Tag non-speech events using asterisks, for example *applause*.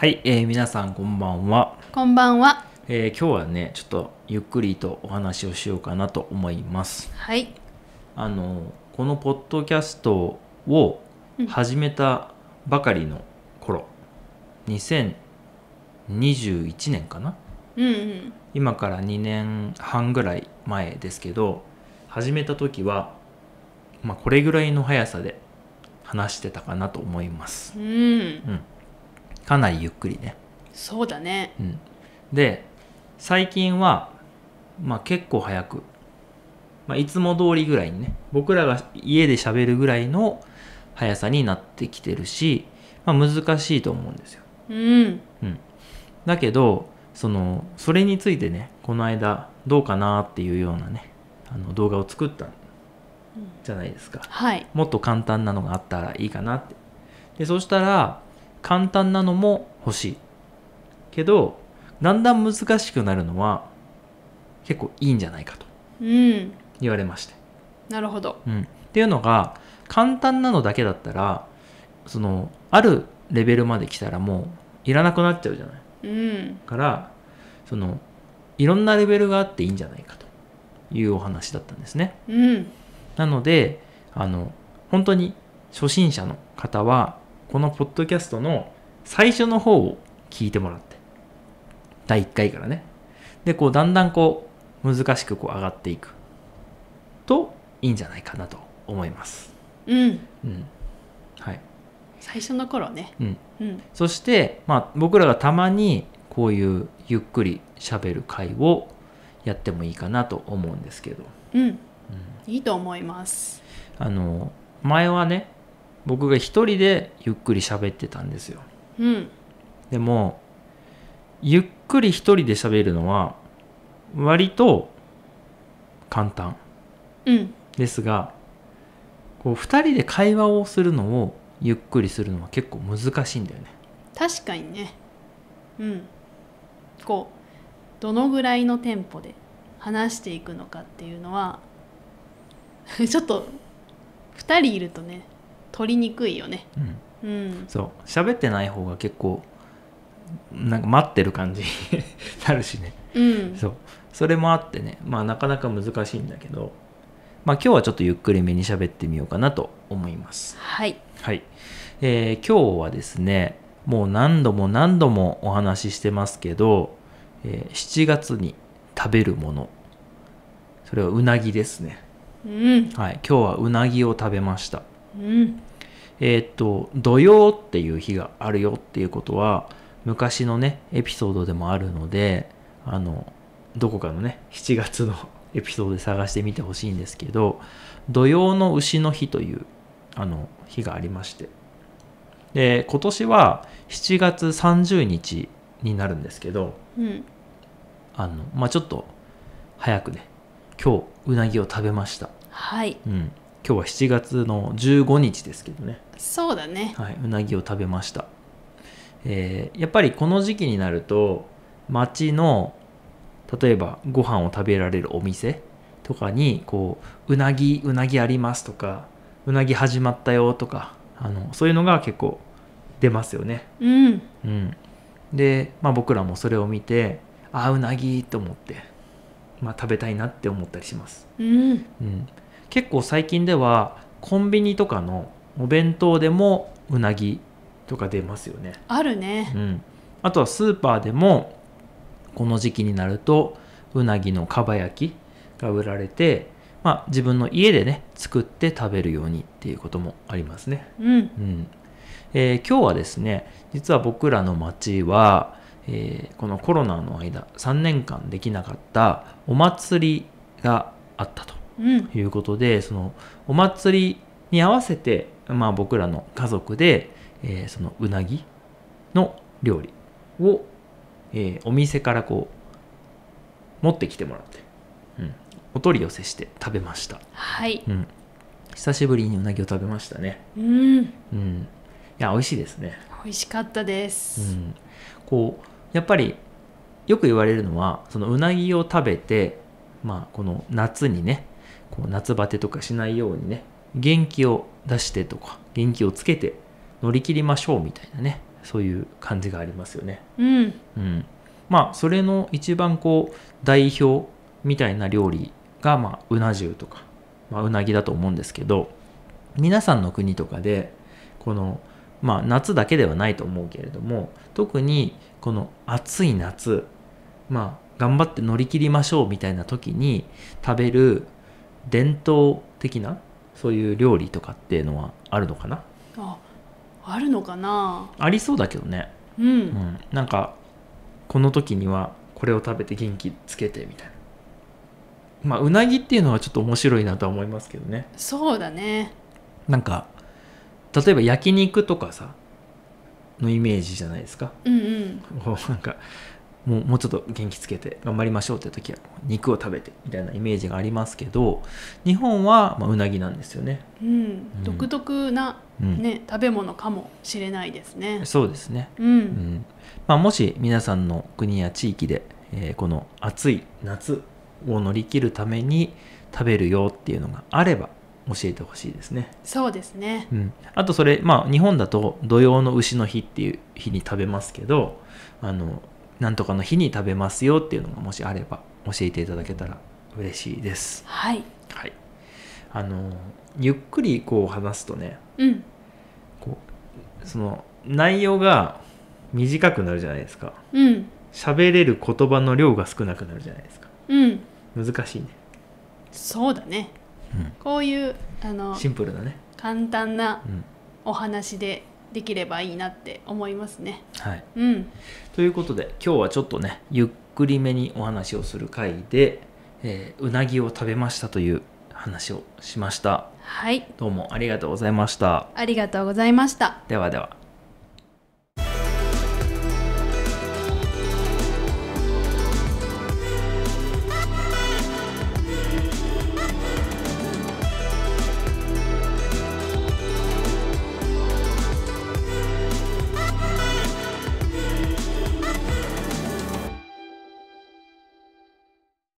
はい、えー、皆さんこんばんは。こんばんは。えー、今日はね、ちょっとゆっくりとお話をしようかなと思います。はい。あのこのポッドキャストを始めたばかりの頃、うん、2021年かな。うん、うん、今から2年半ぐらい前ですけど、始めた時はまあこれぐらいの速さで話してたかなと思います。うん、うんかなりゆっくりねそうだねうんで最近は、まあ、結構早く、まあ、いつも通りぐらいにね僕らが家で喋るぐらいの速さになってきてるし、まあ、難しいと思うんですよ、うん、うん、だけどそのそれについてねこの間どうかなっていうようなねあの動画を作ったじゃないですか、うんはい、もっと簡単なのがあったらいいかなってでそしたら簡単なのも欲しいけどだんだん難しくなるのは結構いいんじゃないかと言われまして、うん、なるほど、うん、っていうのが簡単なのだけだったらそのあるレベルまで来たらもういらなくなっちゃうじゃない、うん、からそのいろんなレベルがあっていいんじゃないかというお話だったんですね、うん、なのであの本当に初心者の方はこのポッドキャストの最初の方を聞いてもらって。第1回からね。で、こう、だんだんこう、難しくこう上がっていくといいんじゃないかなと思います。うん。うん。はい。最初の頃ね。うん。うん、そして、まあ、僕らがたまにこういうゆっくりしゃべる会をやってもいいかなと思うんですけど。うん。うん、いいと思います。あの、前はね、僕が一人でゆっくり喋ってたんですよ、うん、でもゆっくり一人で喋るのは割と簡単、うん、ですがこう2人で会話をするのをゆっくりするのは結構難しいんだよね確かにねうんこうどのぐらいのテンポで話していくのかっていうのは *laughs* ちょっと2人いるとね取りにくいよね、うん、うん、そう喋ってない方が結構なんか待ってる感じに *laughs* なるしね、うん、そうそれもあってねまあなかなか難しいんだけどまあ今日はちょっとゆっくりめに喋ってみようかなと思いますはい、はいえー、今日はですねもう何度も何度もお話ししてますけど、えー、7月に食べるものそれはうなぎですね、うん、はい、今日はうなぎを食べましたうん、えっと土曜っていう日があるよっていうことは昔のねエピソードでもあるのであのどこかのね7月の *laughs* エピソードで探してみてほしいんですけど土曜の牛の日というあの日がありましてで今年は7月30日になるんですけど、うん、あのまあちょっと早くね今日うなぎを食べましたはい、うん、今日は7月の15日ですけどねそうだねはいうなぎを食べました、えーやっぱりこの時期になると町の例えばご飯を食べられるお店とかにこううなぎうなぎありますとかうなぎ始まったよとかあのそういうのが結構出ますよねうんうん、で、まあ、僕らもそれを見てああうなぎと思って、まあ、食べたいなって思ったりします、うんうん、結構最近ではコンビニとかのお弁当でもうなぎとか出ますよねあるね、うん、あとはスーパーでもこの時期になるとうなぎのかば焼きが売られてまあ自分の家でね作って食べるようにっていうこともありますねうん、うんえー、今日はですね実は僕らの町は、えー、このコロナの間3年間できなかったお祭りがあったということで、うん、そのお祭りに合わせて、まあ、僕らの家族で、えー、そのうなぎの料理を、えー、お店からこう持ってきてもらって、うん、お取り寄せして食べましたはい、うん、久しぶりにうなぎを食べましたねうん、うん、いや美味しいですね美味しかったです、うん、こうやっぱりよく言われるのはそのうなぎを食べてまあこの夏にねこう夏バテとかしないようにね元気を出してとか元気をつけて乗り切りましょうみたいなねそういう感じがありますよね。うん、うん、まあそれの一番こう代表みたいな料理が、まあ、うな重とか、まあ、うなぎだと思うんですけど皆さんの国とかでこの、まあ、夏だけではないと思うけれども特にこの暑い夏まあ頑張って乗り切りましょうみたいな時に食べる伝統的なそういう料理とかっていうのはあるのかなああるのかなありそうだけどね、うん、うん、なんかこの時にはこれを食べて元気つけてみたいなまあうなぎっていうのはちょっと面白いなとは思いますけどねそうだねなんか例えば焼肉とかさのイメージじゃないですか、うんうん、なんかもうもうちょっと元気つけて頑張りましょうって時は肉を食べてみたいなイメージがありますけど日本はまあうなぎなんですよね、うん、うん、独特なね、うん、食べ物かもしれないですねそうですね、うん、うん、まあ、もし皆さんの国や地域で、えー、この暑い夏を乗り切るために食べるよっていうのがあれば教えてほしいですねそうですね、うん、あとそれまあ日本だと土用の丑の日っていう日に食べますけどあのなんとかの日に食べますよっていうのがもしあれば教えていただけたら嬉しいです。はい、はい、あのゆっくりこう話すとね、うん、こうその内容が短くなるじゃないですか。うん喋れる言葉の量が少なくなるじゃないですか。うん。難しいね。そうだね。うん、こういうあのシンプルなね。簡単なお話でできればいいなって思いますね。はい、うん、ということで今日はちょっとねゆっくりめにお話をする回で、えー、うなぎを食べましたという話をしました。はい、どうもありがとうございました。ありがとうございました。ではでは。